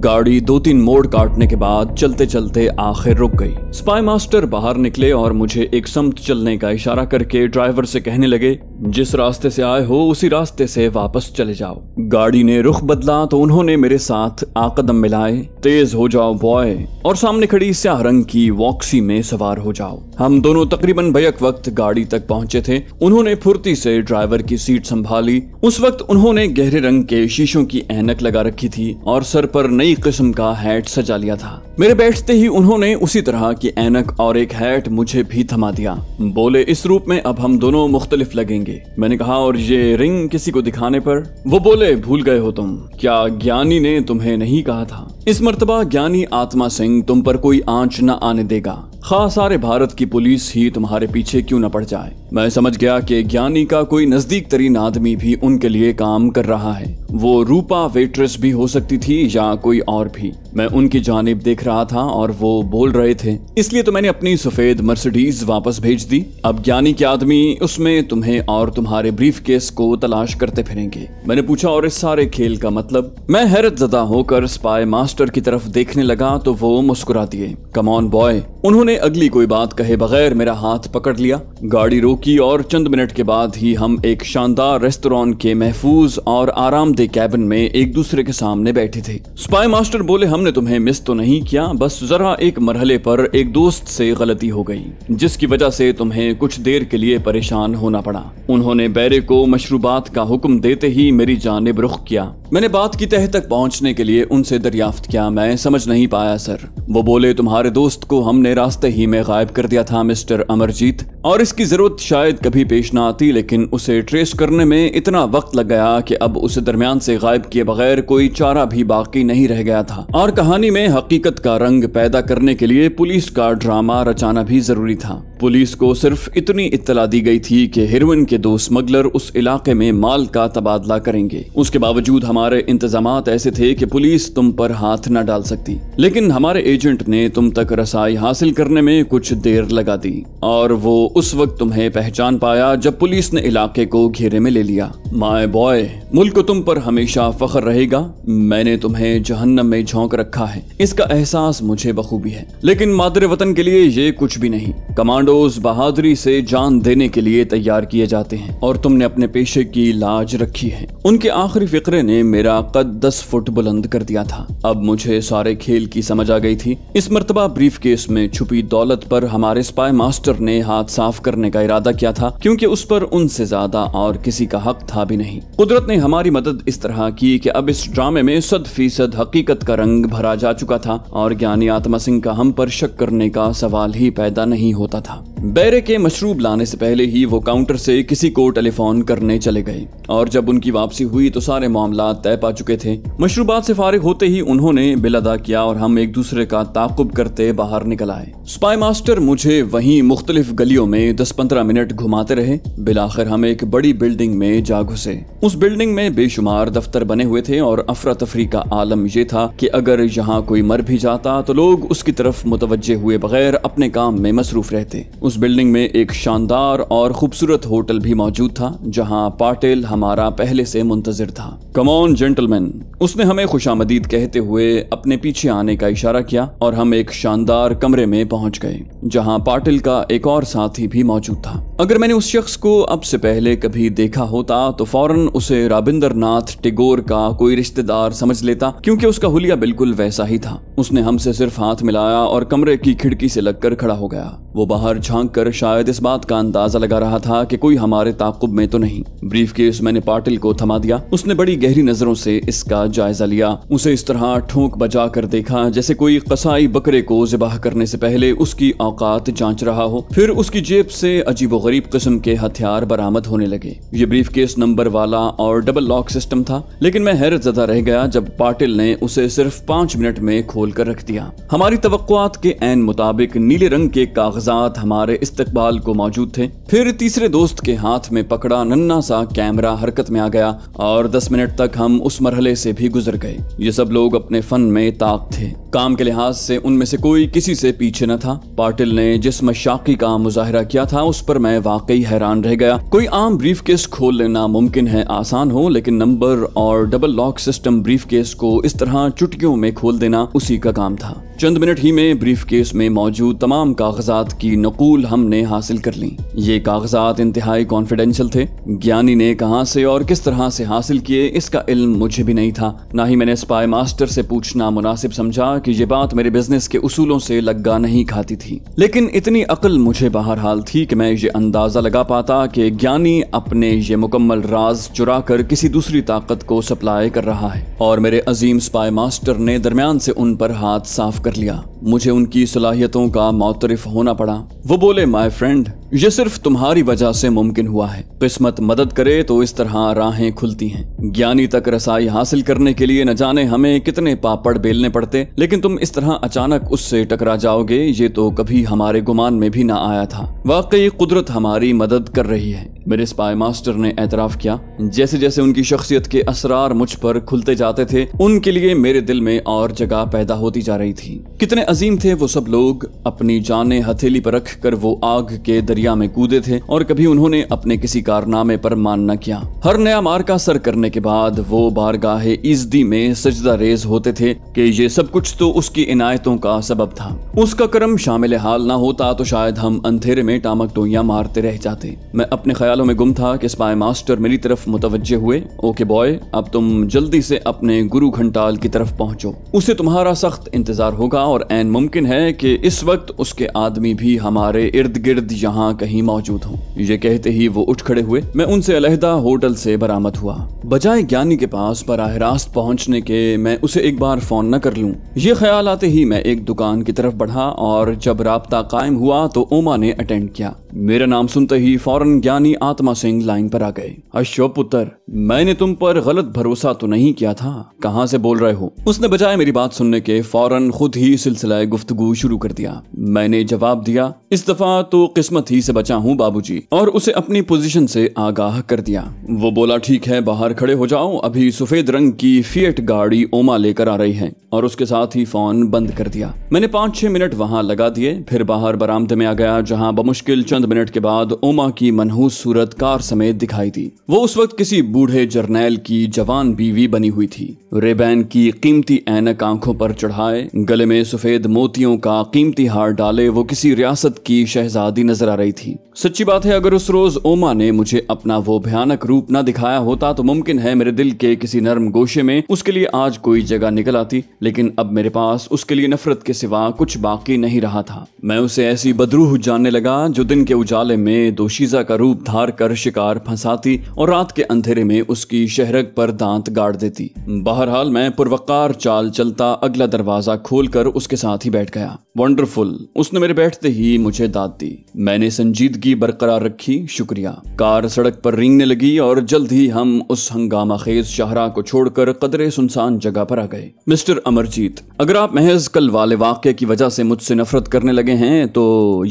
गाड़ी दो तीन मोड़ काटने के बाद चलते चलते आखिर रुक गई स्पाई मास्टर बाहर निकले और मुझे एक समत चलने का इशारा करके ड्राइवर से कहने लगे जिस रास्ते से आए हो उसी रास्ते से वापस चले जाओ गाड़ी ने रुख बदला तो उन्होंने मेरे साथ आकदम मिलाए तेज हो जाओ बॉय और सामने खड़ी स्याह रंग की वॉक्सी में सवार हो जाओ हम दोनों तकरीबन भयक वक्त गाड़ी तक पहुंचे थे उन्होंने फुर्ती से ड्राइवर की सीट संभाली उस वक्त उन्होंने गहरे रंग के शीशों की एनक लगा रखी थी और सर पर नई किस्म का हैट सजा लिया था मेरे बैठते ही उन्होंने उसी तरह की एनक और एक हैट मुझे भी थमा दिया बोले इस रूप में अब हम दोनों मुख्तलिफ लगेंगे मैंने कहा और ये रिंग किसी को दिखाने पर वो बोले भूल गए हो तुम क्या ज्ञानी ने तुम्हें नहीं कहा था इस मरतबा ज्ञानी आत्मा सिंह तुम पर कोई आंच न आने देगा खास सारे भारत की पुलिस ही तुम्हारे पीछे क्यों न पड़ जाए मैं समझ गया कि ज्ञानी का कोई नजदीक तरीन आदमी भी उनके लिए काम कर रहा है वो रूपा वेट्रेस भी हो सकती थी या कोई और भी मैं उनकी जानब देख रहा था और वो बोल रहे थे इसलिए तो मैंने अपनी सफेद मर्सिडीज वापस भेज दी अब ज्ञानी के आदमी उसमें तुम्हें और तुम्हारे ब्रीफ केस को तलाश करते फिरेंगे मैंने पूछा और इस सारे खेल का मतलब मैं हैरत जदा होकर स्पाई मास्टर की तरफ देखने लगा तो वो मुस्कुरा दिए कमॉन बॉय उन्होंने अगली कोई बात कहे बगैर मेरा हाथ पकड़ लिया गाड़ी रोकी और चंद मिनट के बाद ही हम एक शानदार रेस्तोरां के महफूज और आरामदेह कैबिन में एक दूसरे के सामने बैठे थे स्पाई मास्टर बोले हमने तुम्हें मिस तो नहीं किया बस जरा एक मरहले पर एक दोस्त से गलती हो गई जिसकी वजह से तुम्हें कुछ देर के लिए परेशान होना पड़ा उन्होंने बैरे को मशरूबात का हुक्म देते ही मेरी जानब रुख किया मैंने बात की तह तक पहुंचने के लिए उनसे दरियाफ्त किया मैं समझ नहीं पाया सर वो बोले तुम्हारे दोस्त को हमने रास्ते ही में गायब कर दिया था मिस्टर अमरजीत और इसकी जरूरत शायद कभी पेश ना आती लेकिन उसे ट्रेस करने में इतना वक्त लग गया कि अब उसे दरमियान से गायब किए बगैर कोई चारा भी बाकी नहीं रह गया था और कहानी में हकीकत का रंग पैदा करने के लिए पुलिस का ड्रामा रचाना भी जरूरी था पुलिस को सिर्फ इतनी इत्तला दी गई थी कि हिरोइन के दो स्मगलर उस इलाके में माल का तबादला करेंगे उसके बावजूद हमारे इंतजाम ऐसे थे कि पुलिस तुम पर हाथ न डाल सकती लेकिन हमारे एजेंट ने तुम तक रसाई हासिल करने में कुछ देर लगा दी और वो उस वक्त तुम्हें पहचान पाया जब पुलिस ने इलाके को घेरे में ले लिया माय बॉय मुल्क तुम पर हमेशा फख्र रहेगा मैंने तुम्हें जहन्नम में झोंक रखा है इसका एहसास मुझे बखूबी है लेकिन मादर वतन के लिए ये कुछ भी नहीं कमांडोज बहादुरी से जान देने के लिए तैयार किए जाते हैं और तुमने अपने पेशे की लाज रखी है उनके आखिरी फिक्रे ने मेरा कद दस फुट बुलंद कर दिया था अब मुझे सारे खेल की समझ आ गई थी इस मरतबा ब्रीफ केस में छुपी दौलत पर हमारे स्पाई मास्टर ने हाथ साफ करने का इरादा किया था क्यूँकी उस पर उनसे ज्यादा और किसी का हक था था भी नहीं कुदरत ने हमारी मदद इस तरह की कि अब इस ड्रामे में सद फीसद हकीकत का रंग भरा जा चुका था और ज्ञानी आत्मा सिंह का हम पर शक करने का सवाल ही पैदा नहीं होता था बैरे के मशरूब लाने से पहले ही वो काउंटर से किसी को टेलीफोन करने चले गए और जब उनकी वापसी हुई तो सारे मामला तय पा चुके थे मशरूबात से फारिग होते ही उन्होंने बिल अदा किया और हम एक दूसरे का ताकुब करते बाहर निकल आए स्पाई मास्टर मुझे वहीं मुख्तलिफ गलियों में दस पंद्रह मिनट घुमाते रहे बिलाखिर हम एक बड़ी बिल्डिंग में जा घुसे उस बिल्डिंग में बेशुमार दफ्तर बने हुए थे और अफरा तफरी का आलम ये था कि अगर यहाँ कोई मर भी जाता तो लोग उसकी तरफ मुतवजे हुए बगैर अपने काम में मसरूफ रहते उस बिल्डिंग में एक शानदार और खूबसूरत होटल भी मौजूद था जहाँ पाटिल हमारा पहले से मुंतजर था कमॉन जेंटलमैन उसने हमें खुशामदीद कहते हुए अपने पीछे आने का इशारा किया और हम एक शानदार कमरे में पहुंच गए जहाँ पाटिल का एक और साथी भी मौजूद था अगर मैंने उस शख्स को अब से पहले कभी देखा होता तो फौरन उसे राबिंद्र नाथ टेगोर का कोई रिश्तेदार समझ लेता क्योंकि उसका हुलिया बिल्कुल वैसा ही था उसने हमसे सिर्फ हाथ मिलाया और कमरे की खिड़की से लगकर खड़ा हो गया वो बाहर झांक कर शायद इस बात का अंदाजा लगा रहा था कि कोई हमारे ताकुब में तो नहीं ब्रीफ केस मैंने पाटिल को थमा दिया उसने बड़ी गहरी नजरों से इसका जायजा लिया उसे इस तरह ठोंक बजा कर देखा जैसे कोई कसाई बकरे को जिबाह करने से पहले उसकी औकात जांच रहा हो फिर उसकी जेब से अजीबो किस्म के हथियार बरामद होने लगे ये ब्रीफ केस नंबर वाला और डबल लॉक सिस्टम था लेकिन मैं हैरत ज्यादा रह गया जब पाटिल ने उसे सिर्फ पांच मिनट में खोल कर रख दिया हमारी तवक्कुआत के एन मुताबिक नीले रंग के कागजात हमारे इस्तकबाल को मौजूद थे फिर तीसरे दोस्त के हाथ में पकड़ा नन्ना सा कैमरा हरकत में आ गया और दस मिनट तक हम उस मरहले से भी गुजर गए ये सब लोग अपने फन में ताक थे काम के लिहाज से उनमें से कोई किसी से पीछे न था पाटिल ने जिस मशाकी का मुजाहरा किया था उस पर मैं वाकई हैरान रह गया कोई आम ब्रीफ केस खोल लेना मुमकिन है आसान हो लेकिन नंबर और double lock system briefcase को इस तरह चुटकियों में खोल देना उसी का काम था चंद मिनट ही में ब्रीफ केस में मौजूद तमाम कागजात की नकूल हमने हासिल कर ली ये कागजात इंतहाई कॉन्फिडेंशियल थे ज्ञानी ने कहा से और किस तरह से हासिल किए इसका इल्म मुझे भी नहीं था ना ही मैंने स्पाई मास्टर से पूछना मुनासिब समझा कि ये बात मेरे बिजनेस के उसूलों से लग्गा नहीं खाती थी लेकिन इतनी अकल मुझे बहरहाल थी कि मैं ये अंदाजा लगा पाता कि ज्ञानी अपने ये मुकम्मल राज चुरा कर किसी दूसरी ताकत को सप्लाई कर रहा है और मेरे अजीम स्पाई मास्टर ने दरमियान से उन पर हाथ साफ कर लिया मुझे उनकी सलाहियतों का मोतरफ होना पड़ा वो बोले माई फ्रेंड ये सिर्फ तुम्हारी वजह से मुमकिन हुआ है किस्मत मदद करे तो इस तरह राहें खुलती हैं ज्ञानी तक रसाई हासिल करने के लिए न जाने हमें कितने पापड़ बेलने पड़ते लेकिन तुम इस तरह अचानक उससे टकरा जाओगे ये तो कभी हमारे गुमान में भी ना आया था वाकई कुदरत हमारी मदद कर रही है मेरे स्पाई मास्टर ने एतराफ किया जैसे जैसे उनकी शख्सियत के असरार मुझ पर खुलते जाते थे उनके लिए मेरे दिल में और जगह पैदा होती जा रही थी कितने अजीम थे वो सब लोग अपनी जाने हथेली पर रख कर वो आग के दरिया दरिया में कूदे थे और कभी उन्होंने अपने किसी कारनामे पर मान न किया हर नया का सर करने के बाद वो बारगाह इजदी में सजदा रेज होते थे कि ये सब कुछ तो उसकी इनायतों का सबब था उसका कर्म शामिल हाल ना होता तो शायद हम अंधेरे में टामक टोइया मारते रह जाते मैं अपने ख्यालों में गुम था कि स्पाई मास्टर मेरी तरफ मुतवजह हुए ओके बॉय अब तुम जल्दी से अपने गुरु घंटाल की तरफ पहुंचो उसे तुम्हारा सख्त इंतजार होगा और एन मुमकिन है कि इस वक्त उसके आदमी भी हमारे इर्द गिर्द यहाँ कहीं मौजूद हूँ ये कहते ही वो उठ खड़े हुए मैं उनसे अलहदा होटल से बरामद हुआ बजाय ज्ञानी के पास बराह रास्त पहुंचने के मैं उसे एक बार फोन न कर लूं ये ख्याल आते ही मैं एक दुकान की तरफ बढ़ा और जब रबता कायम हुआ तो ओमा ने अटेंड किया मेरा नाम सुनते ही फौरन ज्ञानी आत्मा सिंह लाइन पर आ गए अशो पुत्र मैंने तुम पर गलत भरोसा तो नहीं किया था कहाँ से बोल रहे हो उसने बजाय मेरी बात सुनने के फौरन खुद ही सिलसिला गुफ्तगु शुरू कर दिया मैंने जवाब दिया इस दफा तो किस्मत ही से बचा हूँ बाबूजी और उसे अपनी पोजीशन से आगाह कर दिया वो बोला ठीक है बाहर खड़े हो जाओ अभी सफेद रंग की फियट गाड़ी ओमा लेकर आ रही है और उसके साथ ही फोन बंद कर दिया मैंने पांच छह मिनट वहां लगा दिए फिर बाहर बरामदे में आ गया जहां बमुश्किल चंद मिनट के बाद ओमा की मनहूस सूरत कार समेत दिखाई दी वो उस वक्त किसी बूढ़े जर्नैल की जवान बीवी बनी हुई थी रेबैन की कीमती एनक आंखों पर चढ़ाए गले में सफेद मोतियों का कीमती हार डाले वो किसी रियासत की शहजादी नजर आ रही थी सच्ची बात है अगर उस रोज ओमा ने मुझे अपना वो भयानक रूप न दिखाया होता तो मुमकिन मुमकिन है मेरे दिल के किसी नर्म गोशे में उसके लिए आज कोई जगह निकल आती लेकिन अब मेरे पास उसके लिए नफरत के सिवा कुछ बाकी नहीं रहा था मैं उसे ऐसी बदरूह जानने लगा जो दिन के उजाले में दोशीजा का रूप धार कर शिकार फंसाती और रात के अंधेरे में उसकी शहरक पर दांत गाड़ देती बहरहाल मैं पुरवकार चाल चलता अगला दरवाजा कर उसके साथ ही बैठ गया वंडरफुल उसने मेरे बैठते ही मुझे दाद दी मैंने संजीदगी बरकरार रखी शुक्रिया कार सड़क पर रिंगने लगी और जल्द ही हम उस हंगामा खेज शाहरा को छोड़कर कदरे सुनसान जगह पर आ गए मिस्टर अमरजीत अगर आप महज कल वाले वाक्य की वजह से मुझसे नफरत करने लगे हैं तो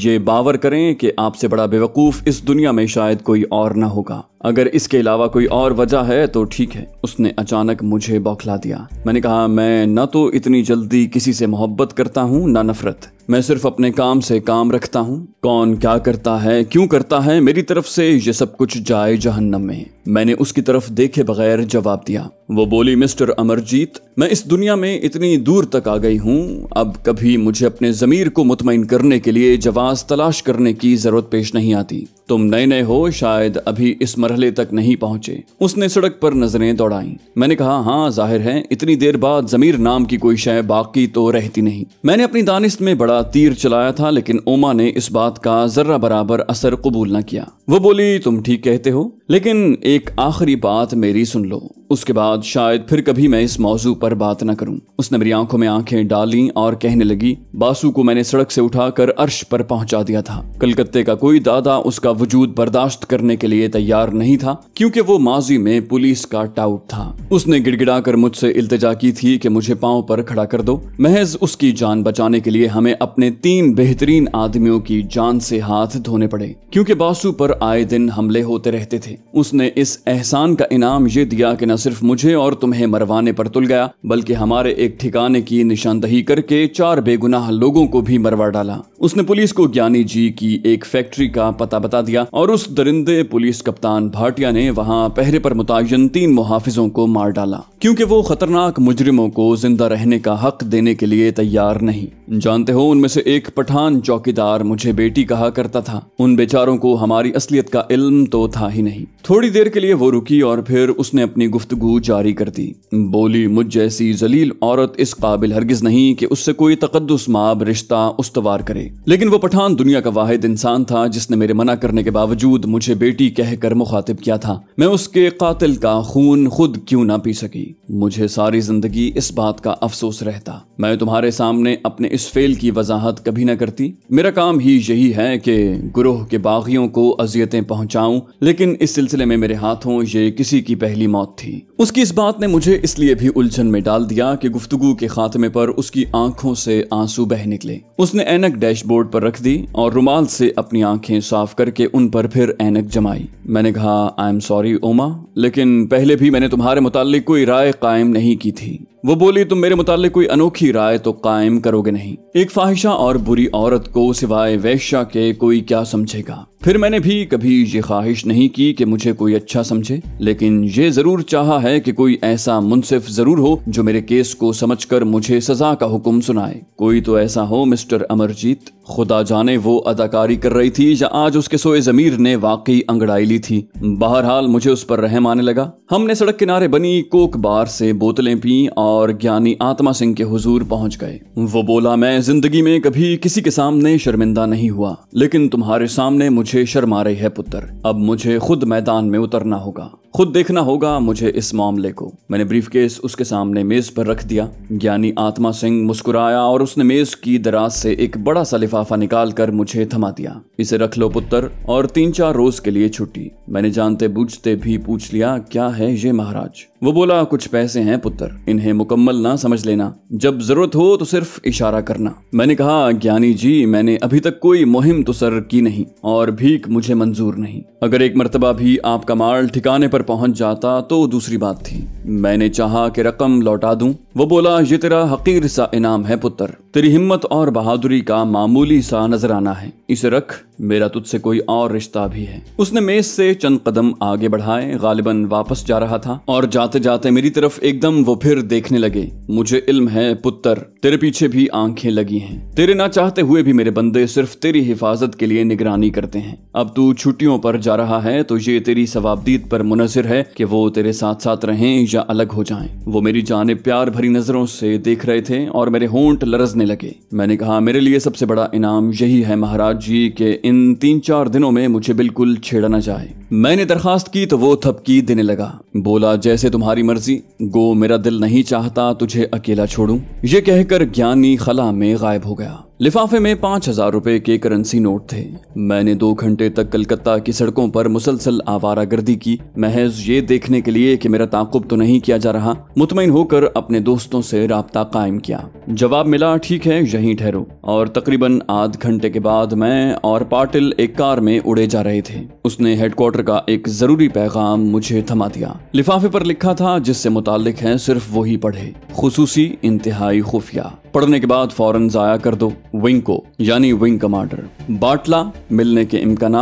ये बावर करें कि आपसे बड़ा बेवकूफ़ इस दुनिया में शायद कोई और ना होगा अगर इसके अलावा कोई और वजह है तो ठीक है उसने अचानक मुझे बौखला दिया मैंने कहा मैं न तो इतनी जल्दी किसी से मोहब्बत करता हूँ ना नफरत मैं सिर्फ अपने काम से काम रखता हूँ कौन क्या करता है क्यों करता है मेरी तरफ से ये सब कुछ जाए जहन्नम में मैंने उसकी तरफ देखे बगैर जवाब दिया वो बोली मिस्टर अमरजीत मैं इस दुनिया में इतनी दूर तक आ गई हूँ अब कभी मुझे अपने ज़मीर को मुतमिन करने के लिए जवाब तलाश करने की ज़रूरत पेश नहीं आती तुम नए नए हो शायद अभी इस मरहले तक नहीं पहुंचे उसने सड़क पर नजरें दौड़ाई मैंने कहा हाँ जाहिर है इतनी देर बाद जमीर नाम की कोई शय बाकी तो रहती नहीं मैंने अपनी दानिश में बड़ा तीर चलाया था लेकिन ओमा ने इस बात का जर्रा बराबर असर कबूल न किया वो बोली तुम ठीक कहते हो लेकिन एक आखिरी बात मेरी सुन लो उसके बाद शायद फिर कभी मैं इस मौजू पर बात न करूं उसने मेरी आंखों में आंखें डाली और कहने लगी बासु को मैंने सड़क से उठाकर अर्श पर पहुंचा दिया था कलकत्ते का कोई दादा उसका वजूद बर्दाश्त करने के लिए तैयार नहीं था क्योंकि वो माजी में पुलिस का टाउट था उसने गिड़गिड़ा कर मुझसे इल्तजा की थी कि मुझे पाँव पर खड़ा कर दो महज उसकी जान बचाने के लिए हमें अपने तीन बेहतरीन आदमियों की जान से हाथ धोने पड़े क्योंकि बासु पर आए दिन हमले होते रहते थे उसने इस एहसान का इनाम ये दिया कि न सिर्फ मुझे और तुम्हें मरवाने पर तुल गया बल्कि हमारे एक ठिकाने की निशानदही करके चार बेगुनाह लोगों को भी मरवा डाला उसने पुलिस को ज्ञानी जी की एक फैक्ट्री का पता बता दिया और उस दरिंदे पुलिस कप्तान भाटिया ने वहां पहरे पर मुतयन तीन मुहाफिजों को मार डाला क्योंकि वो खतरनाक मुजरिमों को जिंदा रहने का हक देने के लिए तैयार नहीं जानते हो उनमें से एक पठान चौकीदार मुझे बेटी कहा करता था उन बेचारों को हमारी असलियत का इल्म तो था ही नहीं थोड़ी देर के लिए वो रुकी और फिर उसने अपनी गुफ्तगु जारी कर दी बोली मुझ जैसी जलील औरत इस काबिल हरगिज नहीं कि उससे कोई तकदस माब रिश्ता उसवार करे लेकिन वो पठान दुनिया का वाहिद इंसान था जिसने मेरे मना करने के बावजूद मुझे बेटी कहकर मुखातिब किया था मैं उसके कातिल का खून खुद क्यों ना पी सकी मुझे सारी जिंदगी इस बात का अफसोस रहता मैं तुम्हारे सामने अपने इस फेल की वजाहत कभी ना करती मेरा काम ही यही है कि गुरोह के बागियों को अजियतें पहुंचाऊं लेकिन इस सिलसिले में मेरे हाथों ये किसी की पहली मौत थी उसकी इस बात ने मुझे इसलिए भी उलझन में डाल दिया कि गुफ्तगु के खात्मे पर उसकी आंखों से आंसू बह निकले उसने एनक डैशबोर्ड पर रख दी और रुमाल से अपनी आंखें साफ करके उन पर फिर एनक जमाई मैंने कहा आई एम सॉरी ओमा लेकिन पहले भी मैंने तुम्हारे मुतालिक कोई राय कायम नहीं की थी वो बोली तुम मेरे मुताबिक कोई अनोखी राय तो कायम करोगे नहीं एक फाहिशा और बुरी औरत को सिवाय वैश्या के कोई क्या समझेगा फिर मैंने भी कभी ये ख्वाहिश नहीं की कि मुझे कोई अच्छा समझे लेकिन ये जरूर चाहा है कि कोई ऐसा मुनसिफ जरूर हो जो मेरे केस को समझकर मुझे सजा का हुक्म सुनाए कोई तो ऐसा हो मिस्टर अमरजीत खुदा जाने वो अदाकारी कर रही थी या आज उसके सोए जमीर ने वाकई अंगड़ाई ली थी बहरहाल मुझे उस पर रहम आने लगा हमने सड़क किनारे बनी कोक बार से बोतलें पी और ज्ञानी आत्मा सिंह के हुजूर पहुंच गए वो बोला मैं जिंदगी में कभी किसी के सामने शर्मिंदा नहीं हुआ लेकिन तुम्हारे सामने मुझे मुझे शर्मा रही है पुत्र अब मुझे खुद मैदान में उतरना होगा खुद देखना होगा मुझे इस मामले को मैंने ब्रीफ केस उसके सामने मेज पर रख दिया ज्ञानी आत्मा सिंह मुस्कुराया और उसने मेज की दराज से एक बड़ा सा लिफाफा निकाल कर मुझे थमा दिया इसे रख लो पुत्र और तीन चार रोज के लिए छुट्टी मैंने जानते बूझते भी पूछ लिया क्या है ये महाराज वो बोला कुछ पैसे हैं पुत्र इन्हें मुकम्मल ना समझ लेना जब जरूरत हो तो सिर्फ इशारा करना मैंने कहा ज्ञानी जी मैंने अभी तक कोई मुहिम तो सर की नहीं और भीख मुझे मंजूर नहीं अगर एक मरतबा भी आपका माल ठिकाने पर पर पहुंच जाता तो दूसरी बात थी मैंने चाहा कि रकम लौटा दूं वो बोला ये तेरा हकीर सा इनाम है पुत्र तेरी हिम्मत और बहादुरी का मामूली सा नजराना है इसे रख मेरा तुझसे कोई और रिश्ता भी है उसने मेज से चंद कदम आगे बढ़ाए गालिबन वापस जा रहा था और जाते जाते मेरी तरफ एकदम वो फिर देखने लगे मुझे इल्म है पुत्र तेरे पीछे भी आंखें लगी हैं तेरे ना चाहते हुए भी मेरे बंदे सिर्फ तेरी हिफाजत के लिए निगरानी करते हैं अब तू छुट्टियों पर जा रहा है तो ये तेरी सवाबदीद पर मुन मुंतजर है कि वो तेरे साथ साथ रहें या अलग हो जाएं। वो मेरी जाने प्यार भरी नजरों से देख रहे थे और मेरे होंट लरजने लगे मैंने कहा मेरे लिए सबसे बड़ा इनाम यही है महाराज जी के इन तीन चार दिनों में मुझे बिल्कुल छेड़ा ना जाए मैंने दरखास्त की तो वो थपकी देने लगा बोला जैसे तुम्हारी मर्जी गो मेरा दिल नहीं चाहता तुझे अकेला छोड़ू ये कहकर ज्ञानी खला में गायब हो गया लिफाफे में पांच हजार रुपए के करेंसी नोट थे मैंने दो घंटे तक कलकत्ता की सड़कों पर मुसलसल आवारा गर्दी की महज ये देखने के लिए कि मेरा ताकुब तो नहीं किया जा रहा मुतमिन होकर अपने दोस्तों से रबता कायम किया जवाब मिला ठीक है यहीं ठहरो और तकरीबन आध घंटे के बाद मैं और पाटिल एक कार में उड़े जा रहे थे उसने हेडक्वार्टर रिपोर्टर का एक जरूरी पैगाम मुझे थमा दिया लिफाफे पर लिखा था जिससे मुतालिक है सिर्फ वही पढ़े खसूसी इंतहाई खुफिया पढ़ने के बाद फौरन जाया कर दो विंग को यानी विंग कमांडर बाटला मिलने के इम्कान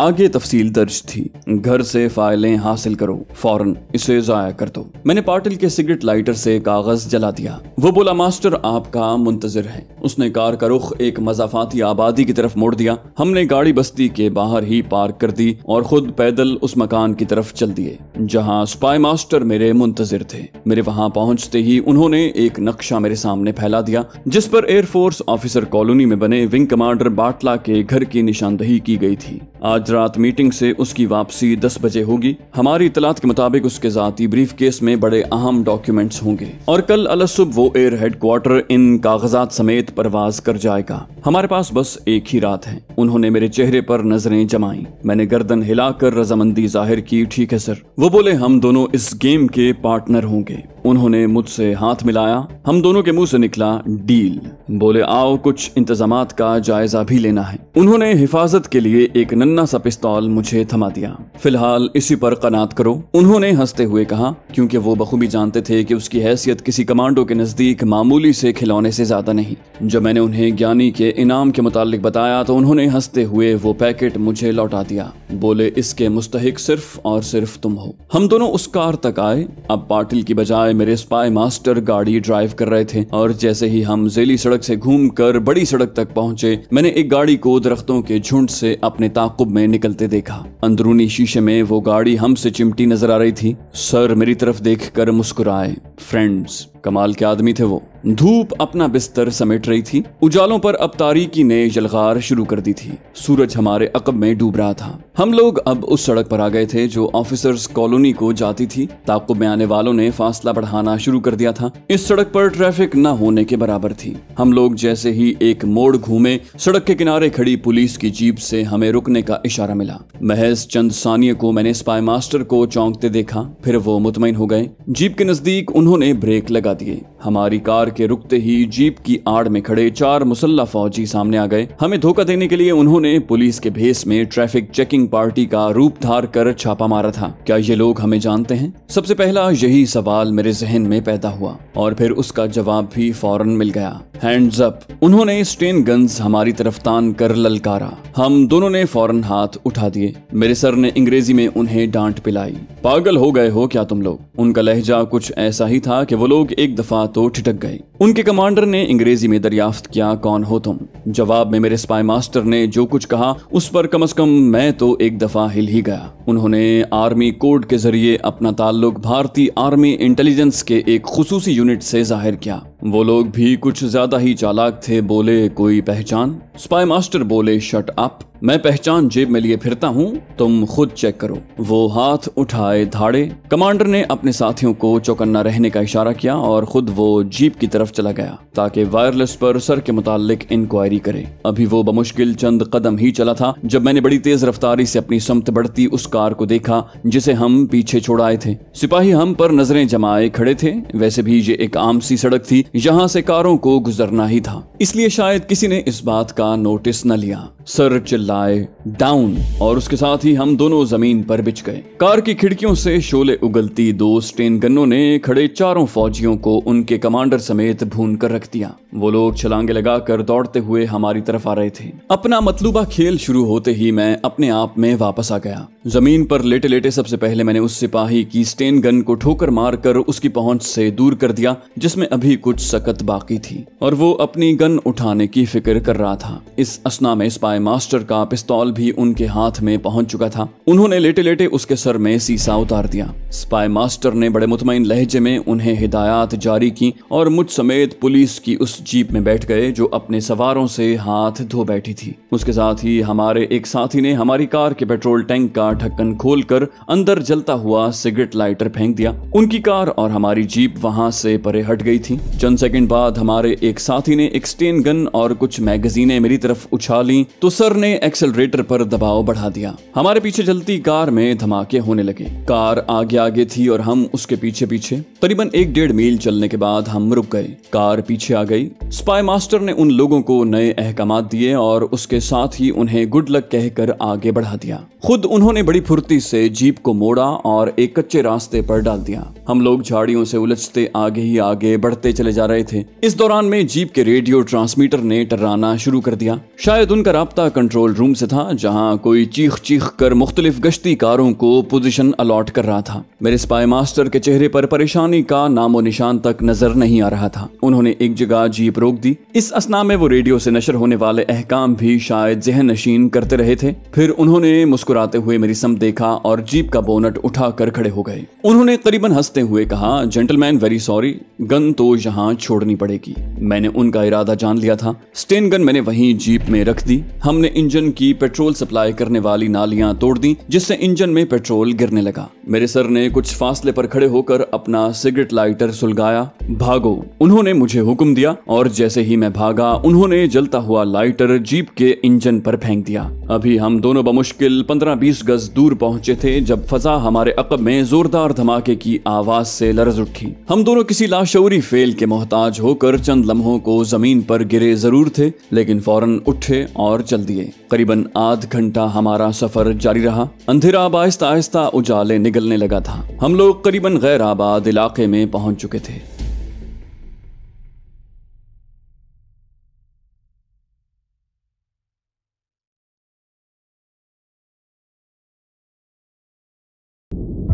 आगे तफसील दर्ज थी घर से फाइलें हासिल करो फौरन इसे जाया कर दो मैंने पाटिल के सिगरेट लाइटर से कागज जला दिया वो बोला मास्टर आपका मुंतजर है उसने कार का रुख एक मजाफाती आबादी की तरफ मोड़ दिया हमने गाड़ी बस्ती के बाहर ही पार्क कर दी और खुद पैदल उस मकान की तरफ चल दिए जहां स्पाई मास्टर मेरे मुंतजर थे मेरे वहां पहुंचते ही उन्होंने एक नक्शा मेरे सामने फैला दिया जिस पर एयरफोर्स ऑफिसर कॉलोनी में बने विंग कमांडर बाटला के घर की निशानदही की गई थी आज रात मीटिंग से उसकी वापसी 10 बजे होगी हमारी इतलात के मुताबिक उसके जाती ब्रीफ केस में बड़े अहम डॉक्यूमेंट्स होंगे और कल अलसुब वो एयर हेडक्वार्टर इन कागजात समेत परवाज कर जाएगा हमारे पास बस एक ही रात है उन्होंने मेरे चेहरे पर नजरें जमाई मैंने गर्दन हिलाकर रजामंदी जाहिर की ठीक है सर वो बोले हम दोनों इस गेम के पार्टनर होंगे उन्होंने मुझसे हाथ मिलाया हम दोनों के मुंह से निकला डील बोले आओ कुछ इंतजाम का जायजा भी लेना है उन्होंने हिफाजत के लिए एक नन्ना सा पिस्तौल मुझे थमा दिया फिलहाल इसी पर कनात करो उन्होंने हंसते हुए कहा क्योंकि वो बखूबी जानते थे कि उसकी हैसियत किसी कमांडो के नजदीक मामूली से खिलौने से ज्यादा नहीं जब मैंने उन्हें ज्ञानी के इनाम के मुतालिक बताया तो उन्होंने हंसते हुए वो पैकेट मुझे लौटा दिया बोले इसके मुस्तक सिर्फ और सिर्फ तुम हो हम दोनों उस कार तक आए अब पाटिल की बजाय मेरे स्पाई मास्टर गाड़ी ड्राइव कर रहे थे और जैसे ही हम जेली सड़क से घूम कर बड़ी सड़क तक पहुंचे मैंने एक गाड़ी को दरख्तों के झुंड से अपने ताकुब में निकलते देखा अंदरूनी शीशे में वो गाड़ी हमसे चिमटी नजर आ रही थी सर मेरी तरफ देख कर मुस्कुराए फ्रेंड्स कमाल के आदमी थे वो धूप अपना बिस्तर समेट रही थी उजालों पर अब तारीकी ने जलगार शुरू कर दी थी सूरज हमारे अकब में डूब रहा था हम लोग अब उस सड़क पर आ गए थे जो ऑफिसर्स कॉलोनी को जाती थी ताकुब में आने वालों ने फासला बढ़ाना शुरू कर दिया था इस सड़क पर ट्रैफिक न होने के बराबर थी हम लोग जैसे ही एक मोड़ घूमे सड़क के किनारे खड़ी पुलिस की जीप से हमें रुकने का इशारा मिला महज चंद सानिया को मैंने स्पाई मास्टर को चौंकते देखा फिर वो मुतमिन हो गए जीप के नजदीक उन्होंने ब्रेक लगा लगा दिए हमारी कार के रुकते ही जीप की आड़ में खड़े चार मुसल्ला फौजी सामने आ गए हमें धोखा देने के लिए उन्होंने पुलिस के भेस में ट्रैफिक चेकिंग पार्टी का रूप धार कर छापा मारा था क्या ये लोग हमें जानते हैं सबसे पहला यही सवाल मेरे जहन में पैदा हुआ और फिर उसका जवाब भी फौरन मिल गया हैंड्स अप उन्होंने स्टेन गन्स हमारी तरफ तान कर ललकारा हम दोनों ने फौरन हाथ उठा दिए मेरे सर ने अंग्रेजी में उन्हें डांट पिलाई पागल हो गए हो क्या तुम लोग उनका लहजा कुछ ऐसा ही था कि वो लोग एक दफा तो ठिटक गए उनके कमांडर ने अंग्रेजी में दरियाफ्त किया कौन हो तुम जवाब में मेरे स्पाई मास्टर ने जो कुछ कहा उस पर कम अज कम मैं तो एक दफा हिल ही गया उन्होंने आर्मी कोड के जरिए अपना ताल्लुक भारतीय आर्मी इंटेलिजेंस के एक खसूसी यूनिट से जाहिर किया वो लोग भी कुछ ज्यादा ही चालाक थे बोले कोई पहचान स्पाई मास्टर बोले शट अप मैं पहचान जेब में लिए फिरता हूँ तुम खुद चेक करो वो हाथ उठाए धाड़े कमांडर ने अपने साथियों को चौकन्ना रहने का इशारा किया और खुद वो जीप की तरफ चला गया ताकि वायरलेस पर सर के मुतालिक इंक्वायरी करे अभी वो बमुश्किल चंद कदम ही चला था जब मैंने बड़ी तेज रफ्तारी से अपनी समत बढ़ती उस कार को देखा जिसे हम पीछे छोड़ आए थे सिपाही हम पर नजरें जमाए खड़े थे वैसे भी ये एक आम सी सड़क थी यहाँ से कारों को गुजरना ही था इसलिए शायद किसी ने इस बात का नोटिस न लिया सर चिल्ला लाए डाउन और उसके साथ ही हम दोनों जमीन पर बिछ गए कार की खिड़कियों से शोले उगलती दो स्टेन गन्नों ने खड़े चारों फौजियों को उनके कमांडर समेत भून कर रख दिया वो लोग छलांगे लगाकर दौड़ते हुए हमारी तरफ आ रहे थे अपना मतलूबा खेल शुरू होते ही मैं अपने आप में वापस आ गया जमीन पर लेटे लेटे सबसे पहले मैंने उस सिपाही की स्टेन गन को ठोकर मार कर उसकी पहुंच से दूर कर दिया जिसमें अभी कुछ सकत बाकी थी और वो अपनी गन उठाने की फिक्र कर रहा था इस असना में स्पाई मास्टर का का पिस्तौल भी उनके हाथ में पहुंच चुका था उन्होंने लेटे लेटे उसके सर में सीसा उतार दिया स्पाई मास्टर ने बड़े मुतमिन लहजे में उन्हें हिदायत जारी की और मुझ समेत पुलिस की उस जीप में बैठ गए जो अपने सवारों से हाथ धो बैठी थी उसके साथ ही हमारे एक साथी ने हमारी कार के पेट्रोल टैंक का ढक्कन खोल अंदर जलता हुआ सिगरेट लाइटर फेंक दिया उनकी कार और हमारी जीप वहाँ से परे हट गई थी चंद सेकंड बाद हमारे एक साथी ने एक स्टेन गन और कुछ मैगजीने मेरी तरफ उछाली तो सर ने एक्सेलरेटर पर दबाव बढ़ा दिया हमारे पीछे चलती कार में धमाके होने लगे कार आगे आगे थी और हम उसके पीछे पीछे करीबन एक डेढ़ मील चलने के बाद हम रुक गए कार पीछे आ गई स्पाई मास्टर ने उन लोगों को नए अहकाम दिए और उसके साथ ही उन्हें गुड लक कहकर आगे बढ़ा दिया खुद उन्होंने बड़ी फुर्ती से जीप को मोड़ा और एक कच्चे रास्ते पर डाल दिया हम लोग झाड़ियों से उलझते आगे ही आगे बढ़ते चले जा रहे थे इस दौरान में जीप के रेडियो ट्रांसमीटर ने टर्राना शुरू कर दिया शायद उनका रबता कंट्रोल कंट्रोल रूम से था जहां कोई चीख चीख कर मुख्तलिफ गश्ती कारों को पोजीशन अलॉट कर रहा था मेरे स्पाई मास्टर के चेहरे पर परेशानी का नामो निशान तक नजर नहीं आ रहा था उन्होंने एक जगह जीप रोक दी इस असना में वो रेडियो से नशर होने वाले अहकाम भी शायद जहन नशीन करते रहे थे फिर उन्होंने मुस्कुराते हुए मेरी सम देखा और जीप का बोनट उठा कर खड़े हो गए उन्होंने करीबन हंसते हुए कहा जेंटलमैन वेरी सॉरी गन तो यहाँ छोड़नी पड़ेगी मैंने उनका इरादा जान लिया था स्टेन गन मैंने वही जीप में रख दी हमने इंजन इंजन की पेट्रोल सप्लाई करने वाली नालियां तोड़ दी जिससे इंजन में पेट्रोल गिरने लगा मेरे सर ने कुछ फासले पर खड़े होकर अपना सिगरेट लाइटर सुलगाया भागो उन्होंने मुझे हुक्म दिया और जैसे ही मैं भागा उन्होंने जलता हुआ लाइटर जीप के इंजन पर फेंक दिया अभी हम दोनों बमुश्किल पंद्रह बीस गज दूर पहुंचे थे जब फजा हमारे अकब में जोरदार धमाके की आवाज से लरज उठी हम दोनों किसी लाशौरी फेल के मोहताज होकर चंद लम्हों को जमीन पर गिरे जरूर थे लेकिन फौरन उठे और चल दिए करीबन आध घंटा हमारा सफर जारी रहा अंधेरा आहिस्ता आहिस्ता उजाले निगलने लगा था हम लोग करीबन गैर आबाद इलाके में पहुंच चुके थे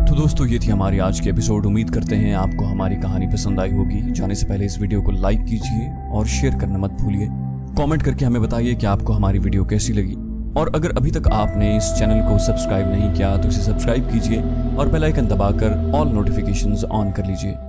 तो दोस्तों ये थी हमारी आज के एपिसोड उम्मीद करते हैं आपको हमारी कहानी पसंद आई होगी जाने से पहले इस वीडियो को लाइक कीजिए और शेयर करना मत भूलिए कमेंट करके हमें बताइए कि आपको हमारी वीडियो कैसी लगी और अगर अभी तक आपने इस चैनल को सब्सक्राइब नहीं किया तो इसे सब्सक्राइब कीजिए और बेल आइकन दबाकर ऑल नोटिफिकेशंस ऑन कर लीजिए